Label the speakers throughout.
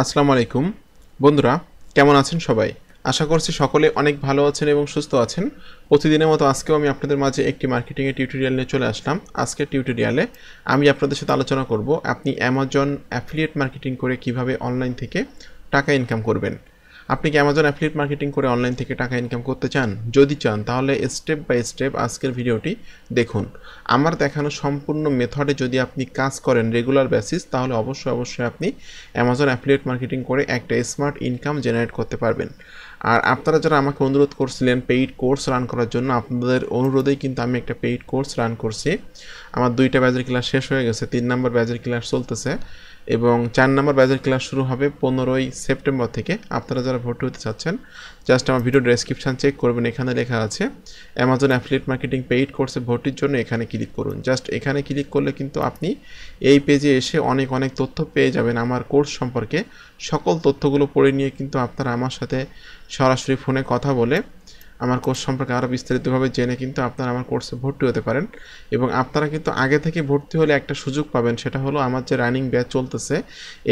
Speaker 1: আসসালামু আলাইকুম বন্ধুরা কেমন আছেন সবাই আশা করছি সকলে অনেক ভালো আছেন এবং সুস্থ আছেন প্রতিদিনের মতো আজকেও আমি আপনাদের মাঝে একটি মার্কেটিংয়ের টিউটোরিয়াল নিয়ে চলে আসলাম আজকের টিউটোরিয়ালে আমি আপনাদের সাথে আলোচনা করব আপনি অ্যামাজন অ্যাফিলিয়েট মার্কেটিং করে কিভাবে অনলাইন থেকে টাকা ইনকাম করবেন আপনি কি অ্যামাজন অ্যাফিলিয়েট মার্কেটিং করে অনলাইন থেকে টাকা ইনকাম করতে চান যদি চান তাহলে স্টেপ বাই স্টেপ আজকের ভিডিওটি দেখুন আমার দেখানো সম্পূর্ণ মেথডে যদি আপনি কাজ করেন রেগুলার বেসিস তাহলে অবশ্যই অবশ্যই আপনি অ্যামাজন অ্যাফিলিয়েট মার্কেটিং করে একটা স্মার্ট ইনকাম জেনারেট করতে পারবেন আর আপনারা যারা আমাকে অনুরোধ করছিলেন পেইড কোর্স রান করার জন্য আপনাদের অনুরোধেই কিন্তু আমি একটা পেইড কোর্স রান করছি আমার দুইটা ব্যাজের ক্লাস শেষ হয়ে গেছে তিন নম্বর ব্যাজের ক্লাস চলতেছে এবং চার নম্বর ব্যাচের ক্লাস শুরু হবে পনেরোই সেপ্টেম্বর থেকে আপনারা যারা ভর্তি হতে চাচ্ছেন জাস্ট আমার ভিডিও ডেসক্রিপশান চেক করবেন এখানে লেখা আছে অ্যামাজন অ্যাফিলিয়েট মার্কেটিং পেইড কোর্সে ভর্তির জন্য এখানে ক্লিক করুন জাস্ট এখানে ক্লিক করলে কিন্তু আপনি এই পেজে এসে অনেক অনেক তথ্য পেয়ে যাবেন আমার কোর্স সম্পর্কে সকল তথ্যগুলো পড়ে নিয়ে কিন্তু আপনারা আমার সাথে সরাসরি ফোনে কথা বলে আমার কোর্স সম্পর্কে আরও বিস্তারিতভাবে জেনে কিন্তু আপনারা আমার কোর্সে ভর্তি হতে পারেন এবং আপনারা কিন্তু আগে থেকে ভর্তি হলে একটা সুযোগ পাবেন সেটা হলো আমার যে রানিং ব্যাচ চলতেছে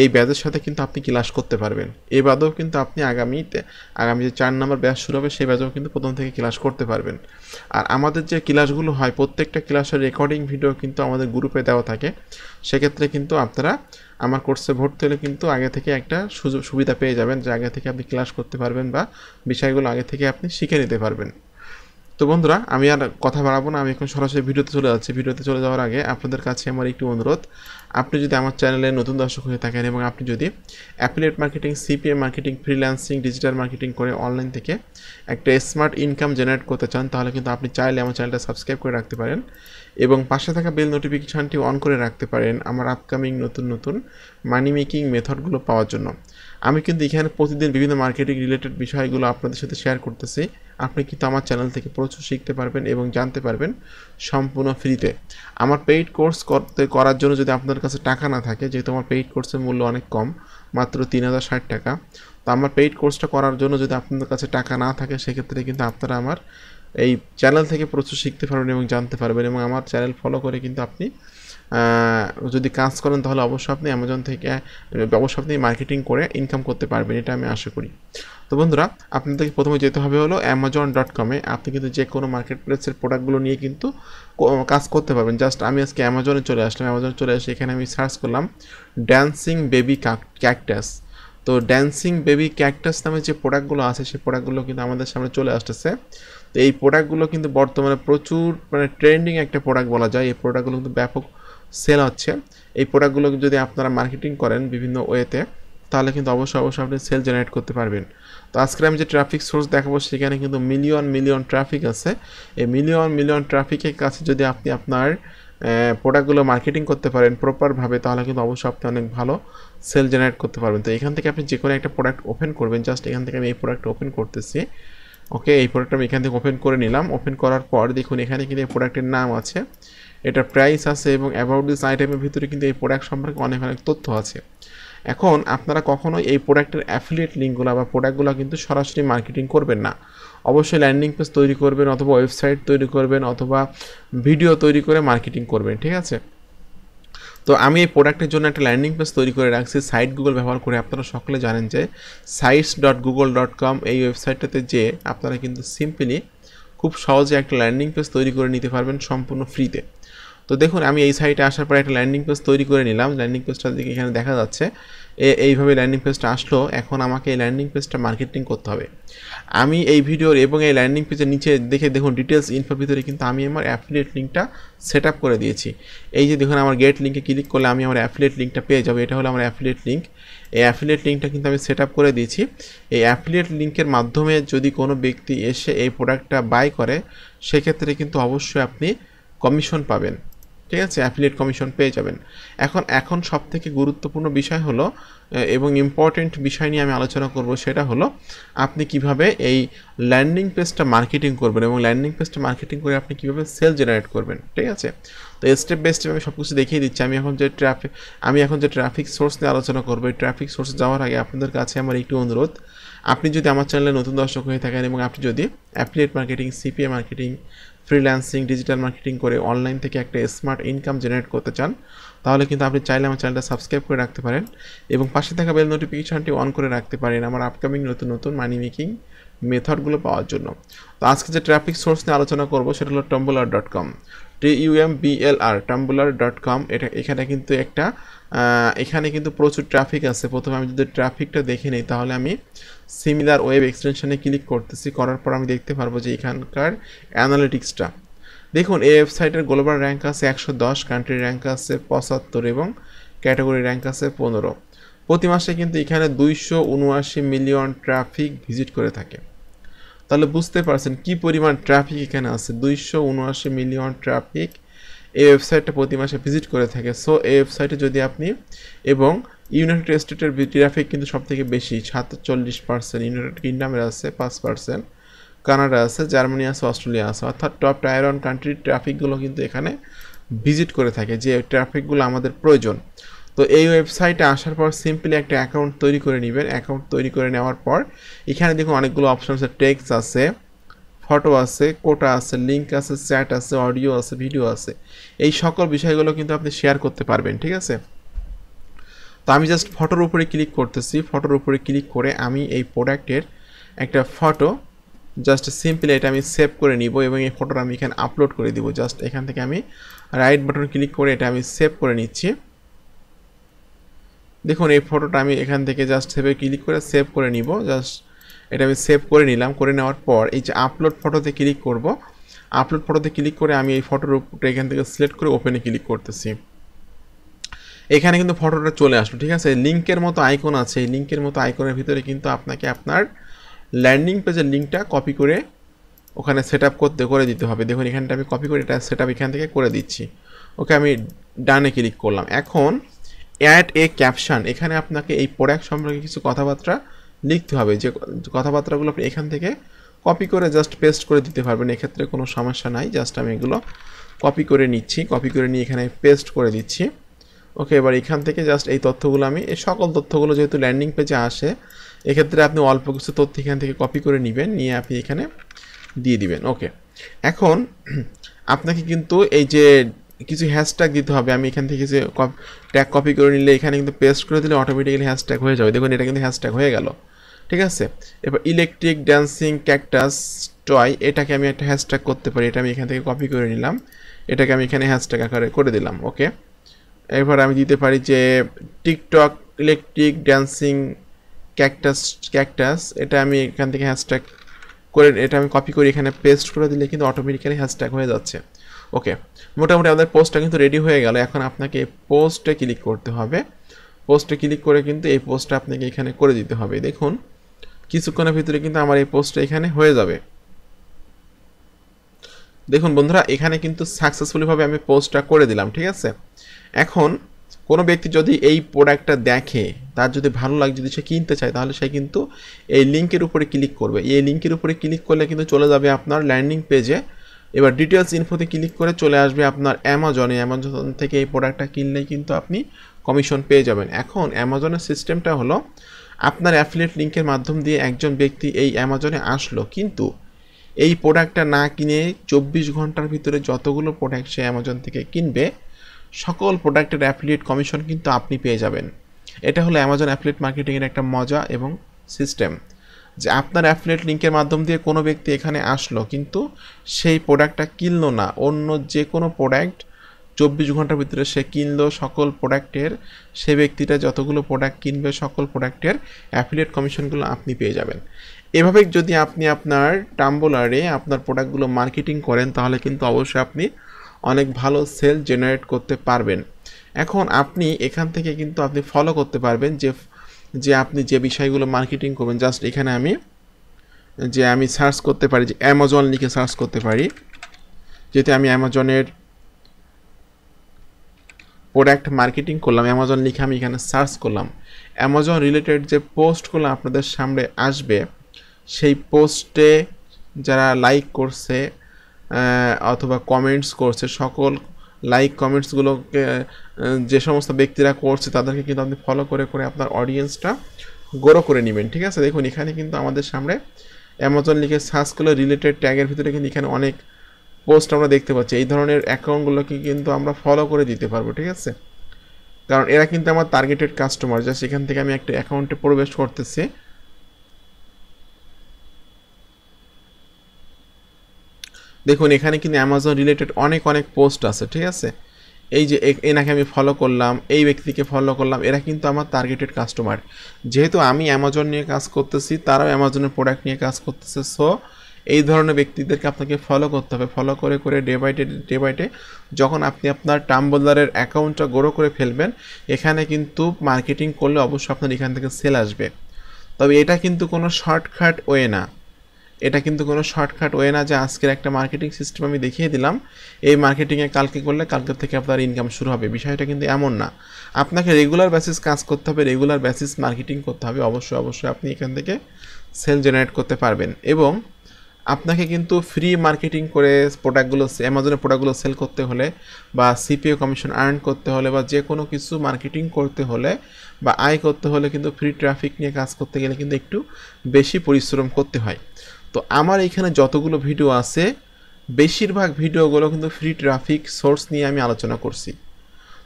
Speaker 1: এই ব্যাচের সাথে কিন্তু আপনি ক্লাস করতে পারবেন এই বাদেও কিন্তু আপনি আগামীতে আগামী যে চার নম্বর ব্যাচ শুরু হবে সেই ব্যাচেও কিন্তু প্রথম থেকে ক্লাস করতে পারবেন আর আমাদের যে ক্লাসগুলো হয় প্রত্যেকটা ক্লাসের রেকর্ডিং ভিডিও কিন্তু আমাদের গ্রুপে দেওয়া থাকে সেক্ষেত্রে কিন্তু আপনারা আমার কোর্সে ভর্তি হলে কিন্তু আগে থেকে একটা সুযোগ সুবিধা পেয়ে যাবেন যে আগে থেকে আপনি ক্লাস করতে পারবেন বা বিষয়গুলো আগে থেকে আপনি শিখে নিতে পারবেন তো বন্ধুরা আমি আর কথা বাড়াবো না আমি এখন সরাসরি ভিডিওতে চলে যাচ্ছি ভিডিওতে চলে যাওয়ার আগে আপনাদের কাছে আমার একটি অনুরোধ আপনি যদি আমার চ্যানেলে নতুন দর্শক হয়ে থাকেন এবং আপনি যদি affiliate marketing CPM marketing freelancing digital marketing করে অনলাইন থেকে একটা স্মার্ট ইনকাম জেনারেট করতে চান তাহলে কিন্তু আপনি চাইলে আমার চ্যানেলটা সাবস্ক্রাইব করে রাখতে পারেন এবং পাশে থাকা বেল নোটিফিকেশানটি অন করে রাখতে পারেন আমার আপকামিং নতুন নতুন মানি মেকিং মেথডগুলো পাওয়ার জন্য আমি কিন্তু এখানে প্রতিদিন বিভিন্ন মার্কেটিং রিলেটেড বিষয়গুলো আপনাদের সাথে শেয়ার করতেছি আপনি কিন্তু আমার চ্যানেল থেকে প্রচুর শিখতে পারবেন এবং জানতে পারবেন সম্পূর্ণ ফ্রিতে আমার পেইড কোর্স করতে করার জন্য যদি আপনার কাছে টাকা না থাকে যেহেতু আমার পেইড কোর্সের মূল্য অনেক কম মাত্র তিন হাজার ষাট টাকা তো আমার পেইড কোর্সটা করার জন্য যদি আপনাদের কাছে টাকা না থাকে সেক্ষেত্রে কিন্তু আপনারা আমার এই চ্যানেল থেকে প্রচুর শিখতে পারবেন এবং জানতে পারবেন এবং আমার চ্যানেল ফলো করে কিন্তু আপনি যদি কাজ করেন তাহলে অবশ্যই আপনি অ্যামাজন থেকে অবশ্যই আপনি মার্কেটিং করে ইনকাম করতে পারবেন এটা আমি আশা করি তো বন্ধুরা আপনাদেরকে প্রথমে যেতে হবে হলো অ্যামাজন ডট কমে আপনি কিন্তু যে কোনো মার্কেট প্লেসের প্রোডাক্টগুলো নিয়ে কিন্তু কাজ করতে পারবেন জাস্ট আমি আজকে অ্যামাজনে চলে আসলাম অ্যামাজনে চলে এসে এখানে আমি সার্চ করলাম ড্যান্সিং বেবি ক্যাকটাস তো ড্যান্সিং বেবি ক্যাকটাস নামে যে প্রোডাক্টগুলো আছে সেই প্রোডাক্টগুলো কিন্তু আমাদের সামনে চলে আসতেছে তো এই প্রোডাক্টগুলো কিন্তু বর্তমানে প্রচুর মানে ট্রেন্ডিং একটা প্রোডাক্ট বলা যায় এই প্রোডাক্টগুলো কিন্তু ব্যাপক সেল হচ্ছে এই প্রোডাক্টগুলো যদি আপনারা মার্কেটিং করেন বিভিন্ন ওয়েতে তাহলে কিন্তু অবশ্যই অবশ্যই আপনি সেল জেনারেট করতে পারবেন তো আজকে আমি যে ট্রাফিক সোর্স দেখাবো সেখানে কিন্তু মিলিয়ন মিলিয়ন ট্রাফিক আছে এই মিলিয়ন মিলিয়ন ট্রাফিকের কাছে যদি আপনি আপনার প্রোডাক্টগুলো মার্কেটিং করতে পারেন প্রপারভাবে তাহলে কিন্তু অবশ্যই আপনি অনেক ভালো সেল জেনারেট করতে পারবেন তো এখান থেকে আপনি যে কোনো একটা প্রোডাক্ট ওপেন করবেন জাস্ট এখান থেকে আমি এই প্রোডাক্ট ওপেন করতেছি ওকে এই প্রোডাক্টটা আমি এখান থেকে ওপেন করে নিলাম ওপেন করার পর দেখুন এখানে কিন্তু এই প্রোডাক্টের নাম আছে এটা প্রাইস আছে এবং অ্যাবাউট দিস আইটেমের ভিতরে কিন্তু এই প্রোডাক্ট সম্পর্কে অনেক অনেক তথ্য আছে এখন আপনারা কখনোই এই প্রোডাক্টের অ্যাফিলিয়েট লিঙ্কগুলো বা প্রোডাক্টগুলো কিন্তু সরাসরি মার্কেটিং করবেন না অবশ্যই ল্যান্ডিং পেজ তৈরি করবেন অথবা ওয়েবসাইট তৈরি করবেন অথবা ভিডিও তৈরি করে মার্কেটিং করবেন ঠিক আছে তো আমি এই প্রোডাক্টের জন্য একটা ল্যান্ডিং পেজ তৈরি করে রাখছি সাইট গুগল ব্যবহার করে আপনারা সকলে জানেন যে sites dot Google dot com এই ওয়েবসাইটটাতে যেয়ে আপনারা কিন্তু সিম্পলি খুব সহজে একটা ল্যান্ডিং পেজ তৈরি করে নিতে পারবেন সম্পূর্ণ ফ্রিতে তো দেখুন আমি এই সাইটে আসার পরে একটা ল্যান্ডিং পেজ তৈরি করে নিলাম ল্যান্ডিং পেজটা দিকে এখানে দেখা যাচ্ছে এইভাবে ল্যান্ডিং পেজটা আসলো এখন আমাকে এই ল্যান্ডিং পেজটা মার্কেটিং করতে হবে আমি এই ভিডিওর এবং এই ল্যান্ডিং পেজের নিচে দেখে দেখুন ডিটেলস ইনফোর ভিতরে কিন্তু আমি আমার অ্যাফিলিয়েট লিঙ্কটা সেট আপ করে দিয়েছি এই যে দেখুন আমার গেট লিঙ্কে ক্লিক করলে আমি আমার অ্যাফিলিয়েট লিঙ্কটা পেয়ে যাবো এটা হলো আমার অ্যাফিলিয়েট লিঙ্ক এই অ্যাফিলিয়েট লিঙ্কটা কিন্তু আমি সেট আপ করে দিয়েছি এই অ্যাফিলিয়েট লিঙ্কের মাধ্যমে যদি কোনো ব্যক্তি এসে এই প্রোডাক্টটা বাই করে সেক্ষেত্রে কিন্তু অবশ্যই আপনি কমিশন পাবেন ঠিক আছে অ্যাফিলিয়েট কমিশন পেয়ে যাবেন এখন এখন সব থেকে গুরুত্বপূর্ণ বিষয় হলো এবং ইম্পর্টেন্ট বিষয় নিয়ে আমি আলোচনা করব সেটা হলো আপনি কিভাবে এই ল্যান্ডিং পেজটা মার্কেটিং করবেন এবং ল্যান্ডিং পেজটা মার্কেটিং করে আপনি কিভাবে সেল জেনারেট করবেন ঠিক আছে তো স্টেপ বাই স্টেপ আমি সব কিছু দেখিয়ে দিচ্ছি আমি এখন যে ট্রাফিক আমি এখন যে ট্রাফিক সোর্স নিয়ে আলোচনা করবো এই ট্রাফিক সোর্স যাওয়ার আগে আপনাদের কাছে আমার একটি অনুরোধ আপনি যদি আমার চ্যানেলে নতুন দর্শক হয়ে থাকেন এবং আপনি যদি affiliate marketing CPA marketing freelancing digital marketing করে অনলাইন থেকে একটা স্মার্ট ইনকাম জেনারেট করতে চান তাহলে কিন্তু আপনি চাইলে আমার চ্যানেলটা সাবস্ক্রাইব করে রাখতে পারেন এবং পাশে থাকা বেল নোটিফিকেশানটি অন করে রাখতে পারেন আমার আপকামিং নতুন নতুন মানি মেকিং মেথডগুলো পাওয়ার জন্য তো আজকে যে ট্রাফিক সোর্স নিয়ে আলোচনা করবো সেটা হলো টম্বলার ডট কম টি ইউএমবিএলআর টাম্বুলার ডট কম এটা এখানে কিন্তু একটা এখানে কিন্তু প্রচুর ট্রাফিক আছে প্রথমে আমি যদি ট্রাফিকটা দেখে নিই তাহলে আমি সিমিলার ওয়েব এক্সটেনশানে ক্লিক করতেছি করার পর আমি দেখতে পারবো যে এখানকার অ্যানালিটিক্সটা দেখুন এই ওয়েবসাইটের গ্লোবাল র্যাঙ্ক আছে একশো দশ কান্ট্রি র্যাঙ্ক আছে পঁচাত্তর এবং ক্যাটাগরি র্যাঙ্ক আছে পনেরো প্রতি মাসে কিন্তু এখানে দুইশো উনআশি মিলিয়ন ট্রাফিক ভিজিট করে থাকে তাহলে বুঝতে পারছেন কি পরিমাণ ট্রাফিক এখানে আছে দুইশো উনআশি মিলিয়ন ট্রাফিক এই ওয়েবসাইটটা প্রতি মাসে ভিজিট করে থাকে সো এই ওয়েবসাইটে যদি আপনি এবং ইউনাইটেড স্টেটের ট্রাফিক কিন্তু সবথেকে বেশি সাতচল্লিশ পার্সেন্ট ইউনাইটেড কিংডমের আছে পাঁচ পার্সেন্ট কানাডা আছে জার্মানি আছে অস্ট্রেলিয়া আছে অর্থাৎ টপ টায়ার ওয়ান কান্ট্রির ট্রাফিকগুলো কিন্তু এখানে ভিজিট করে থাকে যে ট্রাফিকগুলো আমাদের প্রয়োজন তো এই ওয়েবসাইটে আসার পর সিম্পলি একটা অ্যাকাউন্ট তৈরি করে নেবেন অ্যাকাউন্ট তৈরি করে নেওয়ার পর এখানে দেখুন অনেকগুলো অপশান আছে টেক্স আছে ফটো আছে কোটা আছে লিঙ্ক আছে চ্যাট আছে অডিও আছে ভিডিও আছে এই সকল বিষয়গুলো কিন্তু আপনি শেয়ার করতে পারবেন ঠিক আছে তো আমি জাস্ট ফটোর উপরে ক্লিক করতেছি ফটোর উপরে ক্লিক করে আমি এই প্রোডাক্টের একটা ফটো জাস্ট সিম্পলি এটা আমি সেভ করে নিব এবং এই ফটোটা আমি এখানে আপলোড করে দিব জাস্ট এখান থেকে আমি রাইট বাটন ক্লিক করে এটা আমি সেভ করে নিচ্ছি দেখুন এই ফটোটা আমি এখান থেকে জাস্ট সেভে ক্লিক করে সেভ করে নিব জাস্ট এটা আমি সেভ করে নিলাম করে নেওয়ার পর এই যে আপলোড ফটোতে ক্লিক করব আপলোড ফটোতে ক্লিক করে আমি এই ফটোর উপরে এখান থেকে সিলেক্ট করে ওপেনে ক্লিক করতেছি এখানে কিন্তু ফটোটা চলে আসলো ঠিক আছে লিঙ্কের মতো আইকন আছে এই লিঙ্কের মতো আইকনের ভিতরে কিন্তু আপনাকে আপনার ল্যান্ডিং পেজের লিঙ্কটা কপি করে ওখানে সেট করতে করে দিতে হবে দেখুন এখানটা আমি কপি করে এটা সেট এখান থেকে করে দিচ্ছি ওকে আমি ডানে ক্লিক করলাম এখন অ্যাড এ ক্যাপশন এখানে আপনাকে এই প্রোডাক্ট সম্পর্কে কিছু কথাবার্তা লিখতে হবে যে কথাবার্তাগুলো আপনি এখান থেকে কপি করে জাস্ট পেস্ট করে দিতে পারবেন এক্ষেত্রে কোনো সমস্যা নাই জাস্ট আমি এগুলো কপি করে নিচ্ছি কপি করে নিয়ে এখানে পেস্ট করে দিচ্ছি ওকে এবার এখান থেকে জাস্ট এই তথ্যগুলো আমি এই সকল তথ্যগুলো যেহেতু ল্যান্ডিং পেজে আসে এক্ষেত্রে আপনি অল্প কিছু তথ্য এখান থেকে কপি করে নেবেন নিয়ে আপনি এখানে দিয়ে দিবেন ওকে এখন আপনাকে কিন্তু এই যে কিছু হ্যাশট্যাগ দিতে হবে আমি এখান থেকে যে ট্যাগ কপি করে নিলে এখানে কিন্তু পেস্ট করে দিলে অটোমেটিক্যালি হ্যাশট্যাগ হয়ে যাবে দেখুন এটা কিন্তু হ্যাশট্যাগ হয়ে গেল ঠিক আছে এবার ইলেকট্রিক ড্যান্সিং ক্যাকটাস টয় এটাকে আমি একটা হ্যাশট্যাগ করতে পারি এটা আমি এখান থেকে কপি করে নিলাম এটাকে আমি এখানে হ্যাশট্যাগ আকারে করে দিলাম ওকে এরপর আমি দিতে পারি যে TikTok electric dancing cactus cactus এটা আমি এখান থেকে হ্যাশট্যাগ করে এটা আমি কপি করি এখানে পেস্ট করে দিলে কিন্তু অটোমেটিক্যালি হ্যাশট্যাগ হয়ে যাচ্ছে ওকে মোটামুটি আমাদের পোস্টটা কিন্তু রেডি হয়ে গেল এখন আপনাকে পোস্টে ক্লিক করতে হবে পোস্টে ক্লিক করে কিন্তু এই পোস্টটা আপনাকে এখানে করে দিতে হবে দেখুন কিছুক্ষণের ভিতরে কিন্তু আমার এই পোস্টটা এখানে হয়ে যাবে দেখুন বন্ধুরা এখানে কিন্তু সাকসেসফুলিভাবে আমি পোস্টটা করে দিলাম ঠিক আছে এখন কোনো ব্যক্তি যদি এই প্রোডাক্টটা দেখে তার যদি ভালো লাগে যদি সে কিনতে চায় তাহলে সে কিন্তু এই লিঙ্কের উপরে ক্লিক করবে এই লিঙ্কের উপরে ক্লিক করলে কিন্তু চলে যাবে আপনার ল্যান্ডিং পেজে এবার ডিটেলস ইনফোতে ক্লিক করে চলে আসবে আপনার অ্যামাজনে অ্যামাজন থেকে এই প্রোডাক্টটা কিনলে কিন্তু আপনি কমিশন পেয়ে যাবেন এখন অ্যামাজনের সিস্টেমটা হলো আপনার অ্যাফিলেট লিঙ্কের মাধ্যম দিয়ে একজন ব্যক্তি এই অ্যামাজনে আসলো কিন্তু এই প্রোডাক্টটা না কিনে চব্বিশ ঘন্টার ভিতরে যতগুলো প্রোডাক্ট সে অ্যামাজন থেকে কিনবে সকল প্রোডাক্টের অ্যাফিলিয়েট কমিশন কিন্তু আপনি পেয়ে যাবেন এটা হলো অ্যামাজন অ্যাফিলিয়েট মার্কেটিংয়ের একটা মজা এবং সিস্টেম যে আপনার অ্যাফিলেট লিঙ্কের মাধ্যম দিয়ে কোনো ব্যক্তি এখানে আসলো কিন্তু সেই প্রোডাক্টটা কিনলো না অন্য যে কোনো প্রোডাক্ট চব্বিশ ঘন্টার ভিতরে সে কিনলো সকল প্রোডাক্টের সে ব্যক্তিটা যতগুলো প্রোডাক্ট কিনবে সকল প্রোডাক্টের অ্যাফিলেট কমিশনগুলো আপনি পেয়ে যাবেন এভাবে যদি আপনি আপনার টাম্বোলারে আপনার প্রোডাক্টগুলো মার্কেটিং করেন তাহলে কিন্তু অবশ্যই আপনি অনেক ভালো সেল জেনারেট করতে পারবেন এখন আপনি এখান থেকে কিন্তু আপনি ফলো করতে পারবেন যে যে আপনি যে বিষয়গুলো মার্কেটিং করবেন জাস্ট এখানে আমি যে আমি সার্চ করতে পারি যে অ্যামাজন লিখে সার্চ করতে পারি যেহেতু আমি অ্যামাজনের প্রোডাক্ট মার্কেটিং করলাম অ্যামাজন লিখে আমি এখানে সার্চ করলাম অ্যামাজন রিলেটেড যে পোস্টগুলো আপনাদের সামনে আসবে সেই পোস্টে যারা লাইক করছে অথবা কমেন্টস করছে সকল লাইক কমেন্টসগুলোকে যে সমস্ত ব্যক্তিরা করছে তাদেরকে কিন্তু আপনি ফলো করে করে আপনার অডিয়েন্সটা গ্রো করে নেবেন ঠিক আছে দেখুন এখানে কিন্তু আমাদের সামনে অ্যামাজন লিখে সার্চ করলে রিলেটেড ট্যাগের ভিতরে কিন্তু এখানে অনেক পোস্ট আমরা দেখতে পাচ্ছি এই ধরনের অ্যাকাউন্টগুলোকে কিন্তু আমরা ফলো করে দিতে পারবো ঠিক আছে কারণ এরা কিন্তু আমার টার্গেটেড কাস্টমার যা সেখান থেকে আমি একটা অ্যাকাউন্টে প্রবেশ করতেছি দেখুন এখানে কিন্তু অ্যামাজন রিলেটেড অনেক অনেক পোস্ট আছে ঠিক আছে এই যে এনাকে আমি ফলো করলাম এই ব্যক্তিকে ফলো করলাম এরা কিন্তু আমার টার্গেটেড কাস্টমার যেহেতু আমি অ্যামাজন নিয়ে কাজ করতেছি তারাও অ্যামাজনের প্রোডাক্ট নিয়ে কাজ করতেছে সো এই ধরনের ব্যক্তিদেরকে আপনাকে ফলো করতে হবে ফলো করে করে day by day day by day যখন আপনি আপনার টাম্বলারের অ্যাকাউন্টটা গ্রো করে ফেলবেন এখানে কিন্তু মার্কেটিং করলে অবশ্যই আপনার এখান থেকে সেল আসবে তবে এটা কিন্তু কোনো শর্টকাট ওয়ে না এটা কিন্তু কোনো শর্টকাট ওয়ে না যে আজকের একটা মার্কেটিং সিস্টেম আমি দেখিয়ে দিলাম এই মার্কেটিংয়ে কালকে করলে কালকের থেকে আপনার ইনকাম শুরু হবে বিষয়টা কিন্তু এমন না আপনাকে রেগুলার বেসিস কাজ করতে হবে রেগুলার বেসিস মার্কেটিং করতে হবে অবশ্যই অবশ্যই আপনি এখান থেকে সেল জেনারেট করতে পারবেন এবং আপনাকে কিন্তু ফ্রি মার্কেটিং করে প্রোডাক্টগুলো অ্যামাজনের প্রোডাক্টগুলো সেল করতে হলে বা সিপিও কমিশন আর্ন করতে হলে বা যে কোনো কিছু মার্কেটিং করতে হলে বা আয় করতে হলে কিন্তু ফ্রি ট্রাফিক নিয়ে কাজ করতে গেলে কিন্তু একটু বেশি পরিশ্রম করতে হয় তো আমার এখানে যতগুলো ভিডিও আছে বেশিরভাগ ভিডিওগুলো কিন্তু ফ্রি ট্রাফিক সোর্স নিয়ে আমি আলোচনা করছি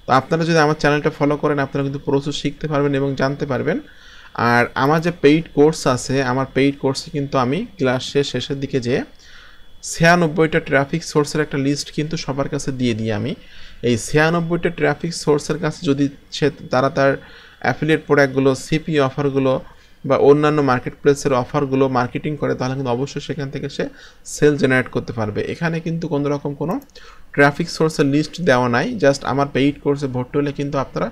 Speaker 1: তো আপনারা যদি আমার চ্যানেলটা ফলো করেন আপনারা কিন্তু প্রচুর শিখতে পারবেন এবং জানতে পারবেন আর আমার যে পেইড কোর্স আছে আমার পেইড কোর্সে কিন্তু আমি ক্লাসের শেষের দিকে যে ছিয়ানব্বইটা ট্রাফিক সোর্সের একটা লিস্ট কিন্তু সবার কাছে দিয়ে দিই আমি এই ছিয়ানব্বইটা ট্রাফিক সোর্সের কাছে যদি সে তারা তার অ্যাফিলিয়েট প্রোডাক্টগুলো সিপি অফারগুলো বা অন্যান্য মার্কেট প্লেসের অফারগুলো মার্কেটিং করে তাহলে কিন্তু অবশ্যই সেখান থেকে সে সেল জেনারেট করতে পারবে এখানে কিন্তু কোনো রকম কোনো ট্রাফিক সোর্সের লিস্ট দেওয়া নাই জাস্ট আমার পেইড কোর্সে ভর্তি হলে কিন্তু আপনারা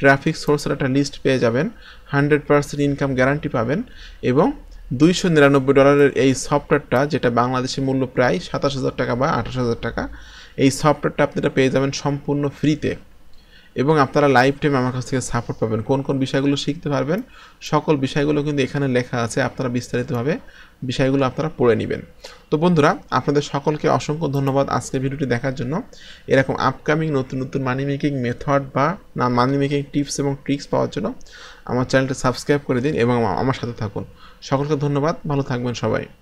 Speaker 1: ট্রাফিক সোর্সের একটা লিস্ট পেয়ে যাবেন হান্ড্রেড পার্সেন্ট ইনকাম গ্যারান্টি পাবেন এবং দুইশো নিরানব্বই ডলারের এই সফটওয়্যারটা যেটা বাংলাদেশে মূল্য প্রায় সাতাশ হাজার টাকা বা আঠাশ হাজার টাকা এই সফটওয়্যারটা আপনারা পেয়ে যাবেন সম্পূর্ণ ফ্রিতে এবং আপনারা লাইভ টাইম আমার কাছ থেকে সাপোর্ট পাবেন কোন কোন বিষয়গুলো শিখতে পারবেন সকল বিষয়গুলো কিন্তু এখানে লেখা আছে আপনারা বিস্তারিতভাবে বিষয়গুলো আপনারা পড়ে নেবেন তো বন্ধুরা আপনাদের সকলকে অসংখ্য ধন্যবাদ আজকে ভিডিওটি দেখার জন্য এরকম আপকামিং নতুন নতুন মানি মেকিং মেথড বা না মানি মেকিং টিপস এবং ট্রিক্স পাওয়ার জন্য আমার চ্যানেলটা সাবস্ক্রাইব করে দিন এবং আমার সাথে থাকুন সকলকে ধন্যবাদ ভালো থাকবেন সবাই